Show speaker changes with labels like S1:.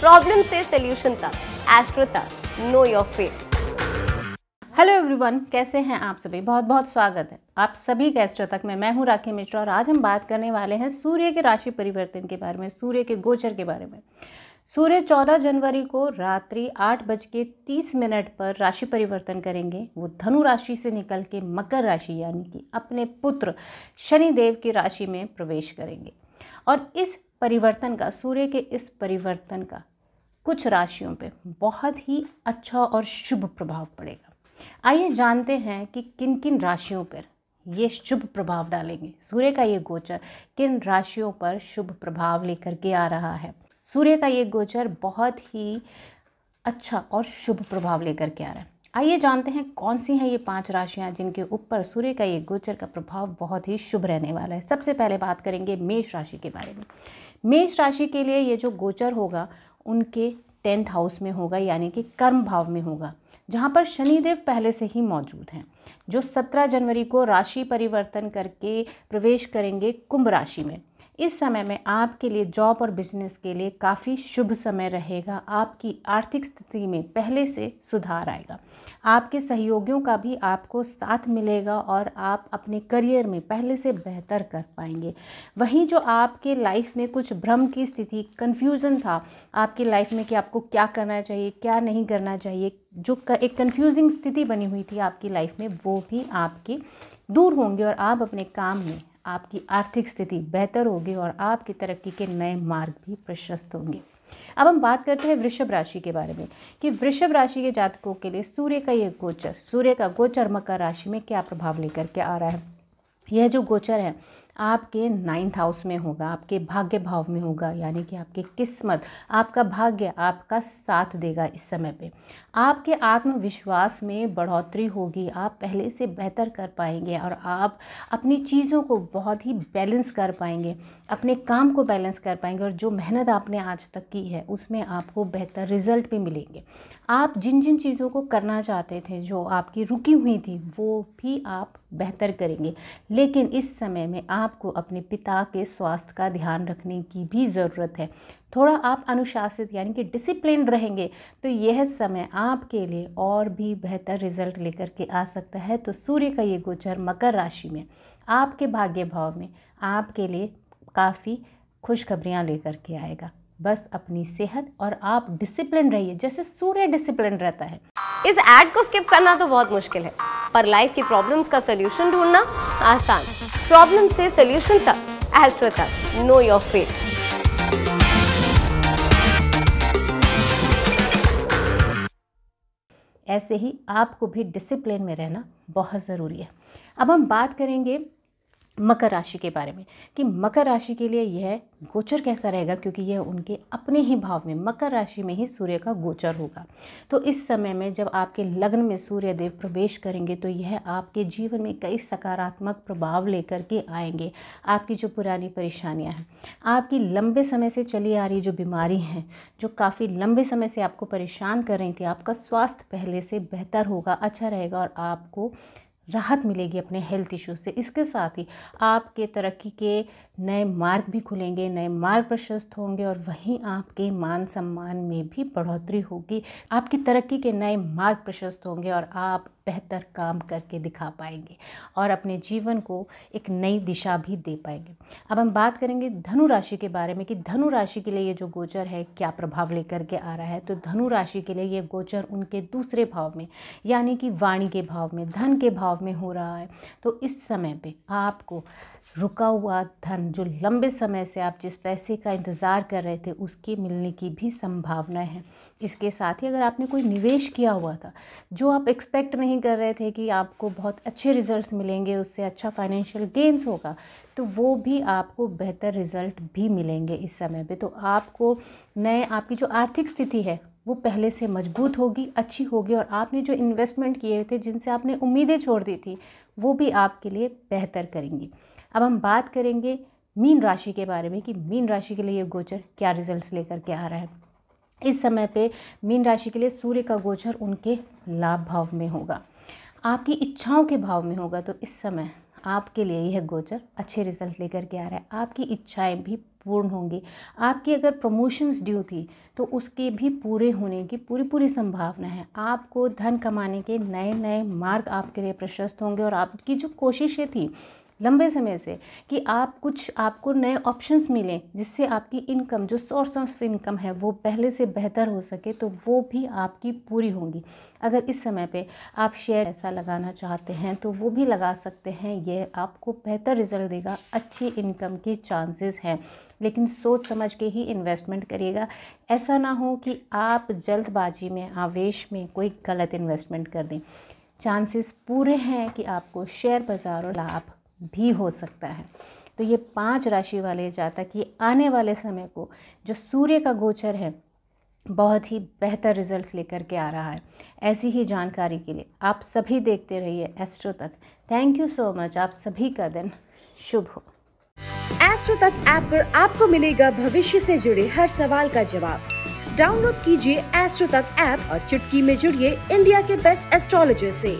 S1: problem से solution तक astro तक know your fate hello everyone कैसे हैं आप सभी बहुत बहुत स्वागत है आप सभी के एस्ट्रो तक में मैं हूं राखी मिश्रा और आज हम बात करने वाले हैं सूर्य के राशि परिवर्तन के बारे में सूर्य के गोचर के बारे में सूर्य 14 जनवरी को रात्रि आठ बज के तीस मिनट पर राशि परिवर्तन करेंगे वो धनु राशि से निकल के मकर राशि यानी कि अपने पुत्र शनिदेव की राशि में प्रवेश करेंगे और इस परिवर्तन का सूर्य के इस परिवर्तन का कुछ राशियों पे बहुत ही अच्छा और शुभ प्रभाव पड़ेगा आइए जानते हैं कि किन किन राशियों पर ये शुभ प्रभाव डालेंगे सूर्य का ये गोचर किन राशियों पर शुभ प्रभाव लेकर के आ रहा है सूर्य का ये गोचर बहुत ही अच्छा और शुभ प्रभाव लेकर के आ रहा है आइए जानते हैं कौन सी हैं ये पांच राशियां जिनके ऊपर सूर्य का ये गोचर का प्रभाव बहुत ही शुभ रहने वाला है सबसे पहले बात करेंगे मेष राशि के बारे में मेष राशि के लिए ये जो गोचर होगा उनके टेंथ हाउस में होगा यानी कि कर्म भाव में होगा जहाँ पर शनिदेव पहले से ही मौजूद हैं जो 17 जनवरी को राशि परिवर्तन करके प्रवेश करेंगे कुंभ राशि में इस समय में आपके लिए जॉब और बिजनेस के लिए काफ़ी शुभ समय रहेगा आपकी आर्थिक स्थिति में पहले से सुधार आएगा आपके सहयोगियों का भी आपको साथ मिलेगा और आप अपने करियर में पहले से बेहतर कर पाएंगे वहीं जो आपके लाइफ में कुछ भ्रम की स्थिति कन्फ्यूज़न था आपकी लाइफ में कि आपको क्या करना चाहिए क्या नहीं करना चाहिए जो एक कन्फ्यूजिंग स्थिति बनी हुई थी आपकी लाइफ में वो भी आपकी दूर होंगे और आप अपने काम में आपकी आर्थिक स्थिति बेहतर होगी और आपकी तरक्की के नए मार्ग भी प्रशस्त होंगे अब हम बात करते हैं वृषभ राशि के बारे में कि वृषभ राशि के जातकों के लिए सूर्य का यह गोचर सूर्य का गोचर मकर राशि में क्या प्रभाव लेकर के आ रहा है यह जो गोचर है आपके नाइन्थ हाउस में होगा आपके भाग्य भाव में होगा यानी कि आपकी किस्मत आपका भाग्य आपका साथ देगा इस समय पे आपके आत्मविश्वास में बढ़ोतरी होगी आप पहले से बेहतर कर पाएंगे और आप अपनी चीज़ों को बहुत ही बैलेंस कर पाएंगे अपने काम को बैलेंस कर पाएंगे और जो मेहनत आपने आज तक की है उसमें आपको बेहतर रिजल्ट भी मिलेंगे आप जिन जिन चीज़ों को करना चाहते थे जो आपकी रुकी हुई थी वो भी आप बेहतर करेंगे लेकिन इस समय में आपको अपने पिता के स्वास्थ्य का ध्यान रखने की भी ज़रूरत है थोड़ा आप अनुशासित यानी कि डिसिप्लिन रहेंगे तो यह समय आपके लिए और भी बेहतर रिजल्ट लेकर के आ सकता है तो सूर्य का ये गोचर मकर राशि में आपके भाग्य भाव में आपके लिए काफ़ी खुशखबरियाँ लेकर के आएगा बस अपनी सेहत और आप डिसिप्लिन रहिए जैसे सूर्य डिसिप्लिन रहता है इस एड को स्किप करना तो बहुत मुश्किल है पर लाइफ की प्रॉब्लम्स का सोल्यूशन ढूंढना आसान प्रॉब्लम से सोल्यूशन तक एस्ट्रो तक नो योर फेट ऐसे ही आपको भी डिसिप्लिन में रहना बहुत ज़रूरी है अब हम बात करेंगे मकर राशि के बारे में कि मकर राशि के लिए यह गोचर कैसा रहेगा क्योंकि यह उनके अपने ही भाव में मकर राशि में ही सूर्य का गोचर होगा तो इस समय में जब आपके लग्न में सूर्य देव प्रवेश करेंगे तो यह आपके जीवन में कई सकारात्मक प्रभाव लेकर के आएंगे आपकी जो पुरानी परेशानियां हैं आपकी लंबे समय से चली आ रही जो बीमारी हैं जो काफ़ी लंबे समय से आपको परेशान कर रही थी आपका स्वास्थ्य पहले से बेहतर होगा अच्छा रहेगा और आपको राहत मिलेगी अपने हेल्थ इश्यूज से इसके साथ ही आपके तरक्की के नए मार्ग भी खुलेंगे नए मार्ग प्रशस्त होंगे और वहीं आपके मान सम्मान में भी बढ़ोतरी होगी आपकी तरक्की के नए मार्ग प्रशस्त होंगे और आप बेहतर काम करके दिखा पाएंगे और अपने जीवन को एक नई दिशा भी दे पाएंगे अब हम बात करेंगे धनु राशि के बारे में कि धनु राशि के लिए ये जो गोचर है क्या प्रभाव लेकर के आ रहा है तो धनु राशि के लिए ये गोचर उनके दूसरे भाव में यानी कि वाणी के भाव में धन के भाव में हो रहा है तो इस समय पर आपको रुका हुआ धन जो लंबे समय से आप जिस पैसे का इंतज़ार कर रहे थे उसके मिलने की भी संभावना है इसके साथ ही अगर आपने कोई निवेश किया हुआ था जो आप एक्सपेक्ट नहीं कर रहे थे कि आपको बहुत अच्छे रिजल्ट्स मिलेंगे उससे अच्छा फाइनेंशियल गेंस होगा तो वो भी आपको बेहतर रिजल्ट भी मिलेंगे इस समय पे तो आपको नए आपकी जो आर्थिक स्थिति है वो पहले से मजबूत होगी अच्छी होगी और आपने जो इन्वेस्टमेंट किए थे जिनसे आपने उम्मीदें छोड़ दी थी वो भी आपके लिए बेहतर करेंगी अब हम बात करेंगे मीन राशि के बारे में कि मीन राशि के लिए ये गोचर क्या रिजल्ट्स लेकर के आ रहा है इस समय पे मीन राशि के लिए सूर्य का गोचर उनके लाभ भाव में होगा आपकी इच्छाओं के भाव में होगा तो इस समय आपके लिए यह गोचर अच्छे रिजल्ट लेकर के आ रहा है आपकी इच्छाएं भी पूर्ण होंगी आपकी अगर प्रमोशंस ड्यू थी तो उसके भी पूरे होने की पूरी पूरी संभावना है आपको धन कमाने के नए नए मार्ग आपके लिए प्रशस्त होंगे और आपकी जो कोशिशें थी लंबे समय से कि आप कुछ आपको नए ऑप्शंस मिलें जिससे आपकी इनकम जो सोर्स ऑफ इनकम है वो पहले से बेहतर हो सके तो वो भी आपकी पूरी होंगी अगर इस समय पे आप शेयर ऐसा लगाना चाहते हैं तो वो भी लगा सकते हैं ये आपको बेहतर रिजल्ट देगा अच्छी इनकम के चांसेस हैं लेकिन सोच समझ के ही इन्वेस्टमेंट करिएगा ऐसा ना हो कि आप जल्दबाजी में आवेश में कोई गलत इन्वेस्टमेंट कर दें चांसेस पूरे हैं कि आपको शेयर बाज़ार और लाभ भी हो सकता है तो ये पांच राशि वाले जातक ये आने वाले समय को जो सूर्य का गोचर है बहुत ही बेहतर रिजल्ट्स लेकर के आ रहा है ऐसी ही जानकारी के लिए आप सभी देखते रहिए एस्ट्रो तक थैंक यू सो मच आप सभी का दिन शुभ हो एस्ट्रो तक ऐप पर आपको मिलेगा भविष्य से जुड़े हर सवाल का जवाब डाउनलोड कीजिए एस्ट्रो तक ऐप और चुटकी में जुड़िए इंडिया के बेस्ट एस्ट्रोलॉजर से